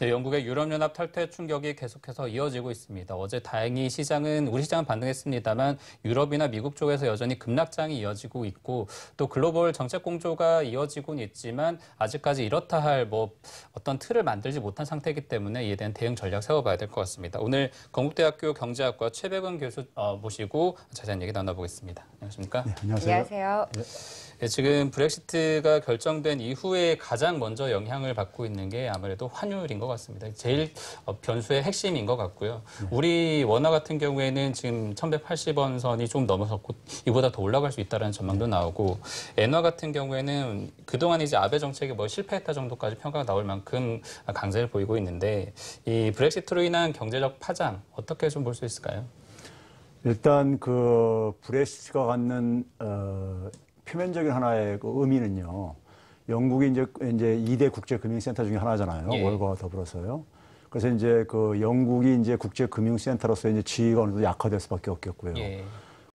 네, 영국의 유럽연합 탈퇴 충격이 계속해서 이어지고 있습니다. 어제 다행히 시장은 우리 시장은 반등했습니다만 유럽이나 미국 쪽에서 여전히 급락장이 이어지고 있고 또 글로벌 정책 공조가 이어지곤 있지만 아직까지 이렇다 할 뭐 어떤 틀을 만들지 못한 상태이기 때문에 이에 대한 대응 전략 세워봐야 될 것 같습니다. 오늘 건국대학교 경제학과 최백은 교수 어, 모시고 자세한 얘기 나눠보겠습니다. 안녕하십니까? 네, 안녕하세요. 안녕하세요. 네, 예, 지금 브렉시트가 결정된 이후에 가장 먼저 영향을 받고 있는 게 아무래도 환율인 것. 것 같습니다. 제일 어, 변수의 핵심인 것 같고요. 우리 원화 같은 경우에는 지금 1180원 선이 좀 넘어섰고 이보다 더 올라갈 수 있다는 전망도 나오고 엔화 같은 경우에는 그동안 이제 아베 정책이 뭐 실패했다 정도까지 평가가 나올 만큼 강세를 보이고 있는데 이 브렉시트로 인한 경제적 파장 어떻게 좀 볼 수 있을까요? 일단 그 브렉시트가 갖는 어, 표면적인 하나의 그 의미는요. 영국이 이제 이제 2대 국제 금융 센터 중에 하나잖아요. 예. 월과 더불어서요. 그래서 이제 그 영국이 이제 국제 금융 센터로서 이제 지위가 어느 정도 약화될 수밖에 없겠고요. 예.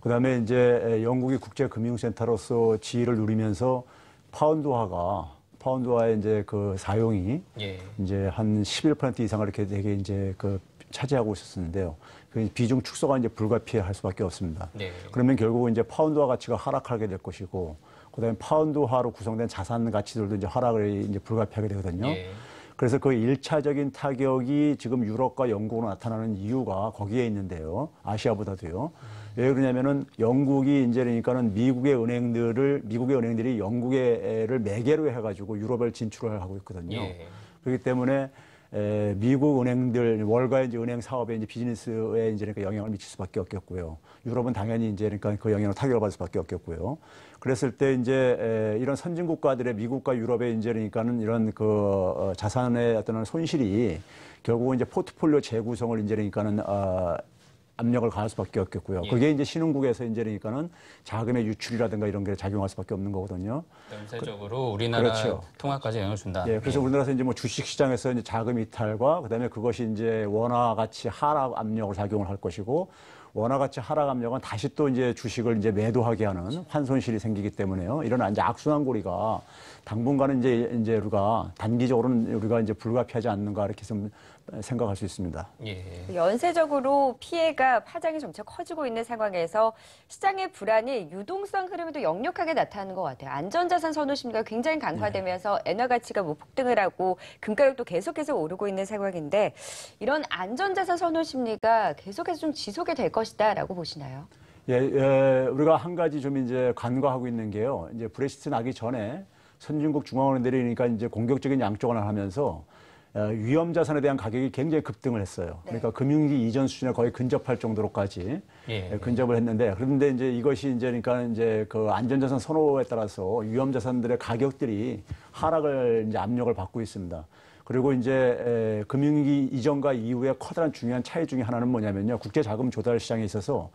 그다음에 이제 영국이 국제 금융 센터로서 지위를 누리면서 파운드화가 파운드화의 이제 그 사용이 예. 이제 한 11% 이상을 이렇게 되게 이제 그 차지하고 있었는데요. 그 비중 축소가 이제 불가피할 수밖에 없습니다. 네. 그러면 결국은 이제 파운드화 가치가 하락하게 될 것이고 그다음에 파운드화로 구성된 자산 가치들도 이제 하락을 이제 불가피하게 되거든요. 예. 그래서 그 1차적인 타격이 지금 유럽과 영국으로 나타나는 이유가 거기에 있는데요. 아시아보다도요. 왜 그러냐면은 영국이 이제 그러니까는 미국의 은행들을 미국의 은행들이 영국의를 매개로 해가지고 유럽을 진출을 하고 있거든요. 예. 그렇기 때문에 에, 미국 은행들 월가 이제 은행 사업에 이제 비즈니스에 이제 그러니까 영향을 미칠 수밖에 없겠고요. 유럽은 당연히 이제 그러니까 그 영향을 타격을 받을 수밖에 없겠고요. 그랬을 때 이제 에, 이런 선진 국가들의 미국과 유럽의 이제 그러니까는 이런 그 어, 자산의 어떤 손실이 결국은 이제 포트폴리오 재구성을 이제 그러니까는 어, 압력을 가할 수밖에 없겠고요. 예. 그게 이제 신흥국에서 이제 그러니까는 자금의 유출이라든가 이런 게 작용할 수밖에 없는 거거든요. 연쇄적으로 그, 우리나라 그렇죠. 통화까지 영향을 준다. 예, 그래서 예. 우리나라에서 이제 뭐 주식 시장에서 이제 자금 이탈과 그다음에 그것이 이제 원화 같이 하락 압력을 작용을 할 것이고 원화 가치 하락 압력은 다시 또 이제 주식을 이제 매도하게 하는 환손실이 생기기 때문에요. 이런 이제 악순환 고리가 당분간은 이제 이제 우리가 단기적으로는 우리가 이제 불가피하지 않는가 이렇게 좀 생각할 수 있습니다. 예. 연쇄적으로 피해가 파장이 점차 커지고 있는 상황에서 시장의 불안이 유동성 흐름에도 역력하게 나타나는 것 같아요. 안전자산 선호 심리가 굉장히 강화되면서 엔화 네. 가치가 뭐 폭등을 하고 금가격도 계속해서 오르고 있는 상황인데 이런 안전자산 선호 심리가 계속해서 좀 지속이 될 것이다라고 보시나요? 예, 예, 우리가 한 가지 좀 이제 간과하고 있는 게요. 이제 브렉시트 나기 전에 선진국 중앙은행들이 그러니까 이제 공격적인 양쪽을 하면서 어, 위험 자산에 대한 가격이 굉장히 급등을 했어요. 네. 그러니까 금융위기 이전 수준에 거의 근접할 정도로까지 예, 예, 예, 근접을 했는데 그런데 이제 이것이 이제 그러니까 이제 그 안전자산 선호에 따라서 위험 자산들의 가격들이 하락을 이제 압력을 받고 있습니다. 그리고 이제 금융위기 이전과 이후에 커다란 중요한 차이 중에 하나는 뭐냐면요. 국제 자금 조달 시장에 있어서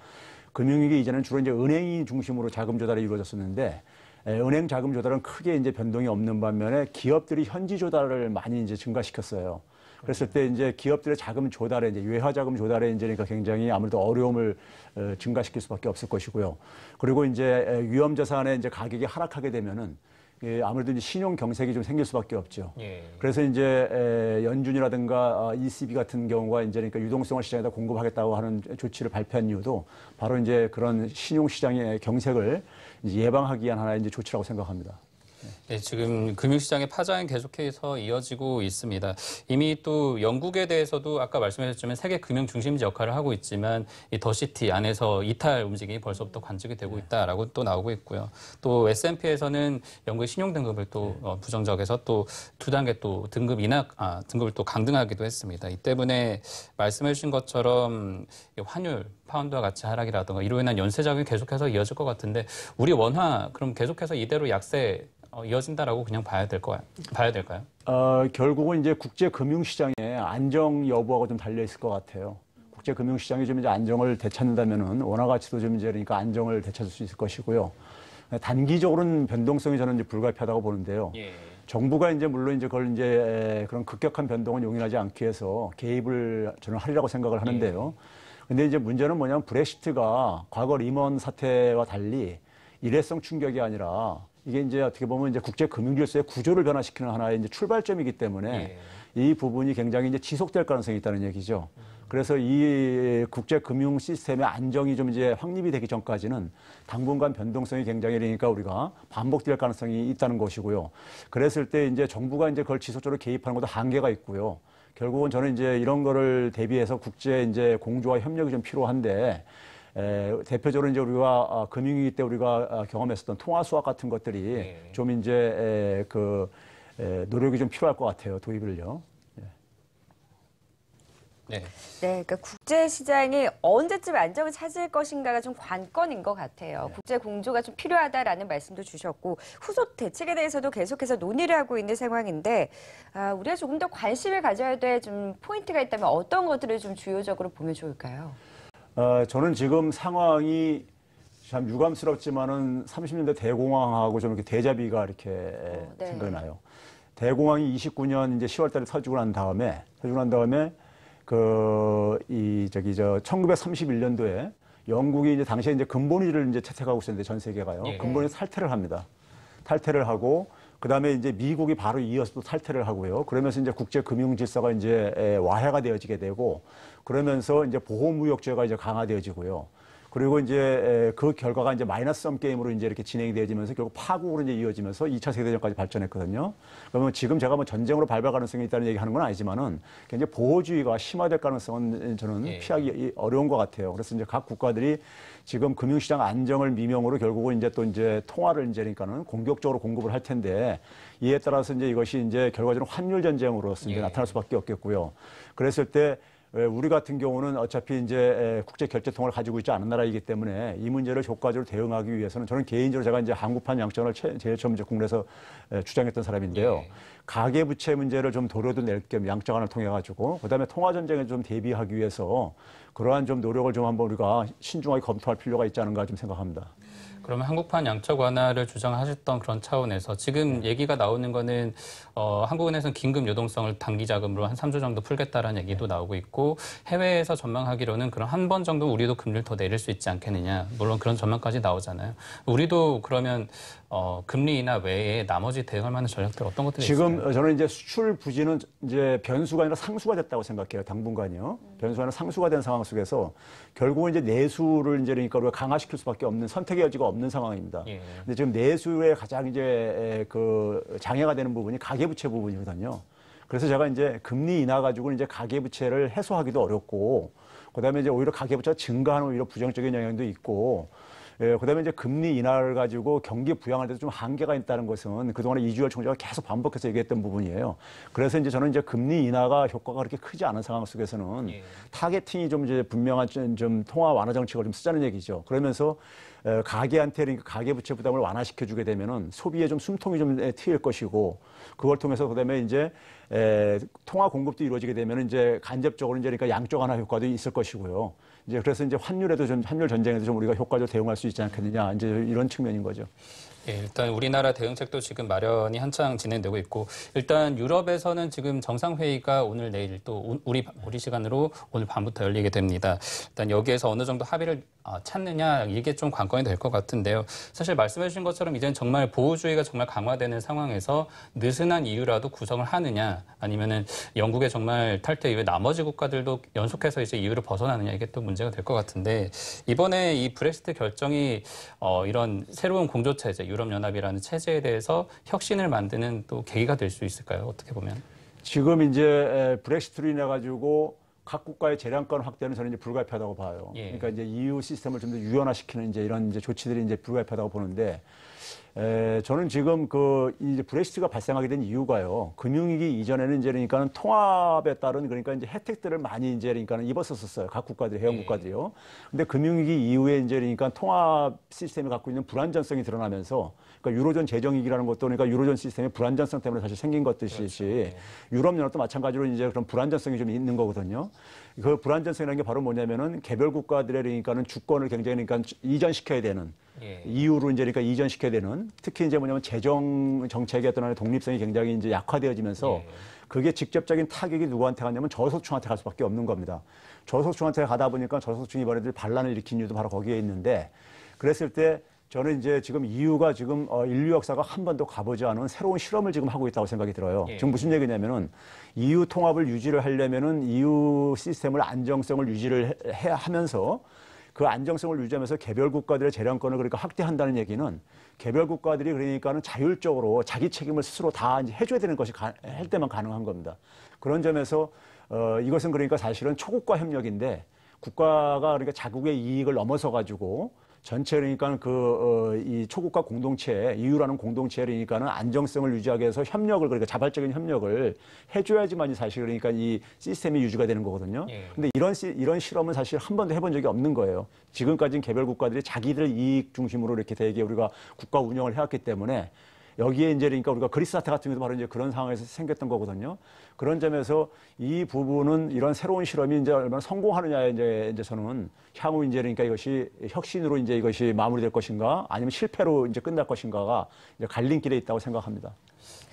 금융위기 이전에는 주로 이제 은행이 중심으로 자금 조달이 이루어졌었는데 예, 은행 자금 조달은 크게 이제 변동이 없는 반면에 기업들이 현지 조달을 많이 이제 증가시켰어요. 그랬을 때 이제 기업들의 자금 조달에 이제 외화 자금 조달에 이제 그러니까 굉장히 아무래도 어려움을 어, 증가시킬 수밖에 없을 것이고요. 그리고 이제 위험 자산의 이제 가격이 하락하게 되면은 예, 아무래도 이제 신용 경색이 좀 생길 수밖에 없죠. 예. 그래서 이제 에, 연준이라든가 어, 아, ECB 같은 경우가 이제 그러니까 유동성을 시장에다 공급하겠다고 하는 조치를 발표한 이유도 바로 이제 그런 신용 시장의 경색을 이제 예방하기 위한 하나의 이제 조치라고 생각합니다. 네, 지금 금융시장의 파장이 계속해서 이어지고 있습니다. 이미 또 영국에 대해서도 아까 말씀하셨지만 세계 금융 중심지 역할을 하고 있지만 이 더시티 안에서 이탈 움직임이 벌써부터 관측이 되고 네. 있다라고 또 나오고 있고요. 또 S&P에서는 영국의 신용 등급을 또 네. 어, 부정적에서 또 두 단계 또 등급 인하 아, 등급을 또 강등하기도 했습니다. 이 때문에 말씀해 주신 것처럼 환율 파운드와 같이 하락이라든가 이로 인한 연쇄 작용이 계속해서 이어질 것 같은데 우리 원화 그럼 계속해서 이대로 약세 어, 이어진다라고 그냥 봐야 될 거야. 봐야 될까요? 어, 결국은 이제 국제 금융 시장의 안정 여부하고 좀 달려 있을 것 같아요. 국제 금융 시장이 좀 이제 안정을 되찾는다면은 원화 가치도 좀 이제 그러니까 안정을 되찾을 수 있을 것이고요. 단기적으로는 변동성이 저는 이제 불가피하다고 보는데요. 예. 정부가 이제 물론 이제 그걸 이제 그런 급격한 변동은 용인하지 않기 위해서 개입을 저는 하리라고 생각을 하는데요. 예. 근데 이제 문제는 뭐냐면 브렉시트가 과거 리먼 사태와 달리 일회성 충격이 아니라 이게 이제 어떻게 보면 이제 국제 금융 질서의 구조를 변화시키는 하나의 이제 출발점이기 때문에 예. 이 부분이 굉장히 이제 지속될 가능성이 있다는 얘기죠. 그래서 이 국제 금융 시스템의 안정이 좀 이제 확립이 되기 전까지는 당분간 변동성이 굉장히 되니까 우리가 반복될 가능성이 있다는 것이고요. 그랬을 때 이제 정부가 이제 그걸 지속적으로 개입하는 것도 한계가 있고요. 결국은 저는 이제 이런 거를 대비해서 국제 이제 공조와 협력이 좀 필요한데 에, 대표적으로 이제 우리가 아, 금융위기 때 우리가 아, 경험했었던 통화 수확 같은 것들이 네. 좀 이제 에, 그 에, 노력이 좀 필요할 것 같아요 도입을요. 예. 네. 네, 그러니까 국제 시장이 언제쯤 안정을 찾을 것인가가 좀 관건인 것 같아요. 네. 국제 공조가 좀 필요하다라는 말씀도 주셨고 후속 대책에 대해서도 계속해서 논의를 하고 있는 상황인데 아, 우리가 조금 더 관심을 가져야 될좀 포인트가 있다면 어떤 것들을 좀 주요적으로 보면 좋을까요? 어, 저는 지금 상황이 참 유감스럽지만은 30년대 대공황하고 좀 이렇게 대자비가 이렇게 어, 네. 생각나요. 대공황이 29년 이제 10월달에 터지고 난 다음에 터지고 난 다음에 그 이 저기 저 1931년도에 영국이 이제 당시에 이제 근본위를 이제 채택하고 있었는데 전 세계가요. 예. 근본위 탈퇴를 합니다. 탈퇴를 하고 그다음에 이제 미국이 바로 이어서 또 탈퇴를 하고요. 그러면서 이제 국제 금융 질서가 이제 와해가 되어지게 되고 그러면서 이제 보호무역죄가 이제 강화되어지고요. 그리고 이제 그 결과가 이제 마이너스 점 게임으로 이제 이렇게 진행이 되어지면서 결국 파국으로 이제 이어지면서 2차 세계대전까지 발전했거든요. 그러면 지금 제가 뭐 전쟁으로 발발 가능성이 있다는 얘기 하는 건 아니지만은 굉장히 보호주의가 심화될 가능성은 저는 예. 피하기 어려운 것 같아요. 그래서 이제 각 국가들이 지금 금융시장 안정을 미명으로 결국은 이제 또 이제 통화를 이제 그러니까는 공격적으로 공급을 할 텐데 이에 따라서 이제 이것이 이제 결과적으로 환율 전쟁으로서 이제 예. 나타날 수밖에 없겠고요. 그랬을 때 예, 우리 같은 경우는 어차피 이제 예, 국제 결제통을 가지고 있지 않은 나라이기 때문에 이 문제를 효과적으로 대응하기 위해서는 저는 개인적으로 제가 이제 한국판 양적을 제일 처음 이제 국내에서 예, 주장했던 사람인데요. 예. 가계 부채 문제를 좀도려도낼 겸 양적안을 통해 가지고 그다음에 통화 전쟁에 좀 대비하기 위해서 그러한 좀 노력을 좀 한번 우리가 신중하게 검토할 필요가 있지 않은가 좀 생각합니다. 그러면 한국판 양적 완화를 주장하셨던 그런 차원에서 지금 네. 얘기가 나오는 거는 어, 한국은행에서는 긴급 유동성을 단기 자금으로 한 3조 정도 풀겠다라는 얘기도 네. 나오고 있고 해외에서 전망하기로는 그럼한 번 정도 우리도 금리를 더 내릴 수 있지 않겠느냐. 물론 그런 전망까지 나오잖아요. 우리도 그러면 어, 금리 인하 외에 나머지 대응할 만한 전략들 어떤 것들이 지금 있을까요? 저는 이제 수출 부진은 이제 변수가 아니라 상수가 됐다고 생각해요. 당분간요. 음. 변수가 아니라 상수가 된 상황 속에서 결국은 이제 내수를 이제 그러니까 강화시킬 수밖에 없는 선택의 여지가 없는 없는 상황입니다. 예. 근데 지금 내수의 가장 이제 그 장애가 되는 부분이 가계부채 부분이거든요. 그래서 제가 이제 금리 인하 가지고 이제 가계부채를 해소하기도 어렵고, 그다음에 이제 오히려 가계부채 가 증가하는 오히려 부정적인 영향도 있고, 예, 그다음에 이제 금리 인하를 가지고 경기 부양할 때도 좀 한계가 있다는 것은 그동안에 이주열 총재가 계속 반복해서 얘기했던 부분이에요. 그래서 이제 저는 이제 금리 인하가 효과가 그렇게 크지 않은 상황 속에서는 예. 타겟팅이 좀 이제 분명한 좀 통화 완화 정책을 좀 쓰자는 얘기죠. 그러면서 가계한테 그러니까 가계부채 부담을 완화시켜 주게 되면은 소비에 좀 숨통이 좀 트일 것이고 그걸 통해서 그다음에 이제 에, 통화 공급도 이루어지게 되면 은 이제 간접적으로 이제 그러니까 양쪽 하나 효과도 있을 것이고요. 이제 그래서 이제 환율에도 좀 환율 전쟁에도 좀 우리가 효과적으로 대응할 수 있지 않겠느냐 이제 이런 측면인 거죠. 예, 일단 우리나라 대응책도 지금 마련이 한창 진행되고 있고 일단 유럽에서는 지금 정상 회의가 오늘 내일 또 우리 우리 시간으로 오늘 밤부터 열리게 됩니다. 일단 여기에서 어느 정도 합의를 어, 찾느냐 이게 좀 관건이 될 것 같은데요. 사실 말씀해 주신 것처럼 이제는 정말 보호주의가 정말 강화되는 상황에서 느슨한 이유라도 구성을 하느냐 아니면은 영국의 정말 탈퇴 이후에 나머지 국가들도 연속해서 이제 이유를 벗어나느냐 이게 또 문제가 될 것 같은데 이번에 이 브렉시트 결정이 어, 이런 새로운 공조체제 유럽연합이라는 체제에 대해서 혁신을 만드는 또 계기가 될 수 있을까요? 어떻게 보면 지금 이제 브렉시트로 인해 가지고 각 국가의 재량권 확대는 저는 이제 불가피하다고 봐요. 예. 그러니까 이제 EU 시스템을 좀 더 유연화시키는 이제 이런 이제 조치들이 이제 불가피하다고 보는데 에, 저는 지금 그 이제 브렉시트가 발생하게 된 이유가요. 금융위기 이전에는 이제 그러니까는 통합에 따른 그러니까 이제 혜택들을 많이 이제 그러니까는 입었었었어요. 각 국가들, 회원 예. 국가들이요. 근데 금융위기 이후에 이제 그러니까 통합 시스템이 갖고 있는 불안전성이 드러나면서 그러니까 유로존 재정위기라는 것도 그러니까 유로존 시스템의 불안정성 때문에 사실 생긴 것들이지 그렇죠. 유럽연합도 마찬가지로 이제 그런 불안정성이 좀 있는 거거든요. 그 불안정성이라는 게 바로 뭐냐면은 개별 국가들에 그러니까는 주권을 굉장히 그러니까 이전시켜야 되는 예. 이유로 이제 그러니까 이전시켜야 되는 특히 이제 뭐냐면 재정 정책의 어떤 독립성이 굉장히 이제 약화되어지면서 예. 그게 직접적인 타격이 누구한테 가냐면 저소득층한테 갈 수밖에 없는 겁니다. 저소득층한테 가다 보니까 저소득층이 이번에 반란을 일으킨 이유도 바로 거기에 있는데 그랬을 때 저는 이제 지금 이유가 지금 어, 인류 역사가 한 번도 가보지 않은 새로운 실험을 지금 하고 있다고 생각이 들어요. 예. 지금 무슨 얘기냐면은 이유 통합을 유지를 하려면은 이유 시스템을 안정성을 유지를 해 하면서 그 안정성을 유지하면서 개별 국가들의 재량권을 그러니까 확대한다는 얘기는 개별 국가들이 그러니까는 자율적으로 자기 책임을 스스로 다 이제 해줘야 되는 것이 가, 할 때만 가능한 겁니다. 그런 점에서 어, 이것은 그러니까 사실은 초국과 협력인데 국가가 그러니까 자국의 이익을 넘어서 가지고 전체 그러니까 그이 어, 초국과 공동체 이유라는 공동체 그러니까는 안정성을 유지하기 위해서 협력을 그러니까 자발적인 협력을 해줘야지만이 사실 그러니까 이 시스템이 유지가 되는 거거든요. 예. 근데 이런 시, 이런 실험은 사실 한 번도 해본 적이 없는 거예요. 지금까지는 개별 국가들이 자기들 이익 중심으로 이렇게 되게 우리가 국가 운영을 해왔기 때문에 여기에 이제 그러니까 우리가 그리스 사태 같은 경우도 바로 이제 그런 상황에서 생겼던 거거든요. 그런 점에서 이 부분은 이런 새로운 실험이 이제 얼마나 성공하느냐에 이제, 이제 저는 향후 이제 그러니까 이것이 혁신으로 이제 이것이 마무리될 것인가 아니면 실패로 이제 끝날 것인가가 이제 갈림길에 있다고 생각합니다.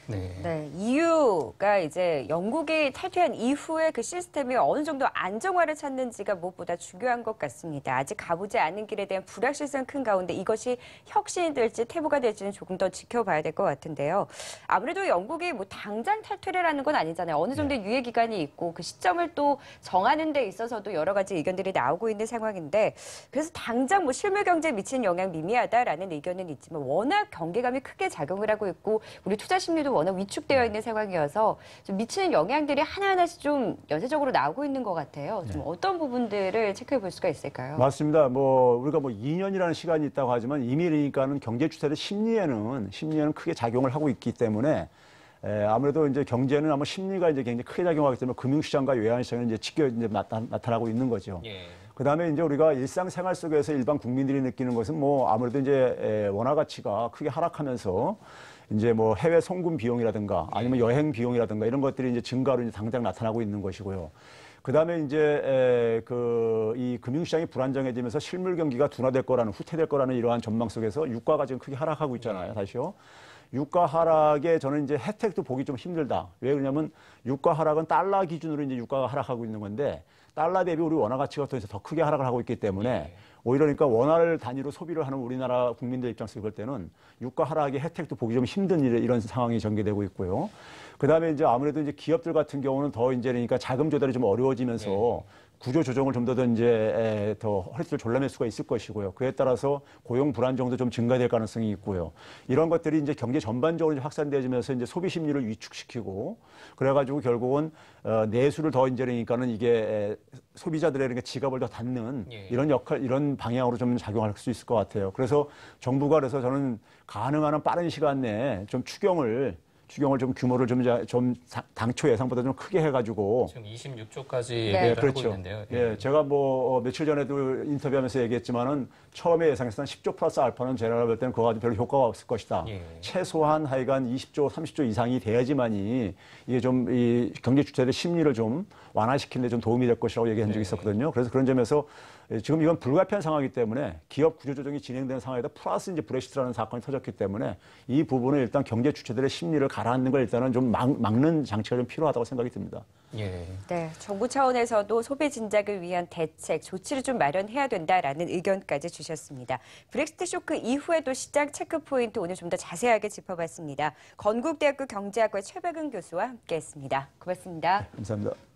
네. 네, EU가 이제 영국이 탈퇴한 이후에 그 시스템이 어느 정도 안정화를 찾는지가 무엇보다 중요한 것 같습니다. 아직 가보지 않은 길에 대한 불확실성 큰 가운데 이것이 혁신이 될지 태보가 될지는 조금 더 지켜봐야 될 것 같은데요. 아무래도 영국이 뭐 당장 탈퇴를 하는 건 아니잖아요. 어느 정도 네. 유예 기간이 있고 그 시점을 또 정하는 데 있어서도 여러 가지 의견들이 나오고 있는 상황인데 그래서 당장 뭐 실물 경제에 미치는 영향 미미하다라는 의견은 있지만 워낙 경계감이 크게 작용을 하고 있고 우리 투자 심리도 경제도 워낙 위축되어 있는 상황이어서 좀 미치는 영향들이 하나하나씩 좀 연쇄적으로 나오고 있는 것 같아요. 네. 좀 네. 어떤 부분들을 체크해 볼 수가 있을까요? 맞습니다. 뭐 우리가 뭐 2년이라는 시간이 있다고 하지만 이미 그러니까는 경제 추세를 심리에는 심리에는 크게 작용을 하고 있기 때문에 에, 아무래도 이제 경제는 아마 심리가 이제 굉장히 크게 작용하기 때문에 금융시장과 외환시장은 이제 직결 이제 나타, 나고 있는 거죠. 예. 그 다음에 이제 우리가 일상생활 속에서 일반 국민들이 느끼는 것은 뭐 아무래도 이제 에, 원화 가치가 크게 하락하면서 이제 뭐 해외 송금 비용이라든가 예. 아니면 여행 비용이라든가 이런 것들이 이제 증가로 이제 당장 나타나고 있는 것이고요. 그다음에 이제 그 이 금융시장이 불안정해지면서 실물 경기가 둔화될 거라는 후퇴될 거라는 이러한 전망 속에서 유가가 지금 크게 하락하고 있잖아요. 다시요. 유가 하락에 저는 이제 혜택도 보기 좀 힘들다. 왜 그러냐면 유가 하락은 달러 기준으로 이제 유가가 하락하고 있는 건데 달러 대비 우리 원화 가치가 더 크게 하락을 하고 있기 때문에 예. 오히려 그러니까 원화를 단위로 소비를 하는 우리나라 국민들 입장에서 볼 때는 유가 하락의 혜택도 보기 좀 힘든 이런 상황이 전개되고 있고요. 그다음에 이제 아무래도 이제 기업들 같은 경우는 더 이제 그러니까 자금 조달이 좀 어려워지면서 네. 구조 조정을 좀 더더 이제 더 허리띠를 졸라맬 수가 있을 것이고요. 그에 따라서 고용 불안정도 좀 증가될 가능성이 있고요. 이런 것들이 이제 경제 전반적으로 확산되면서 이제 소비 심리를 위축시키고 그래가지고 결국은 어, 내수를 더 이제 그러니까는 이게 소비자들의 그러니까 지갑을 더 닫는 예. 이런 역할 이런 방향으로 좀 작용할 수 있을 것 같아요. 그래서 정부가 그래서 저는 가능한 한 빠른 시간 내에 좀 추경을 추경을 좀 규모를 좀, 좀 당초 예상보다 좀 크게 해가지고 지금 26조까지 네. 그렇죠. 하고 있는데요. 예. 예. 제가 뭐 어, 며칠 전에도 인터뷰하면서 얘기했지만은 처음에 예상했던 10조 플러스 알파는 제가 볼 때는 그거 가지고 별로 효과가 없을 것이다. 예. 최소한 하여간 20조, 30조 이상이 돼야지만이 이게 좀 이 경제 주체들의 심리를 좀 완화시키는 데 좀 도움이 될 것이라고 얘기한 적이 네. 있었거든요. 그래서 그런 점에서 예, 지금 이건 불가피한 상황이기 때문에 기업 구조조정이 진행되는 상황에다 플러스 이제 브렉시트라는 사건이 터졌기 때문에 이부분을 일단 경제 주체들의 심리를 가라앉는 걸 일단은 좀 막, 막는 장치가 좀 필요하다고 생각이 듭니다. 예. 네, 정부 차원에서도 소비 진작을 위한 대책, 조치를 좀 마련해야 된다라는 의견까지 주셨습니다. 브렉시트 쇼크 이후에도 시장 체크포인트 오늘 좀 더 자세하게 짚어봤습니다. 건국대학교 경제학과 최백은 교수와 함께했습니다. 고맙습니다. 네, 감사합니다.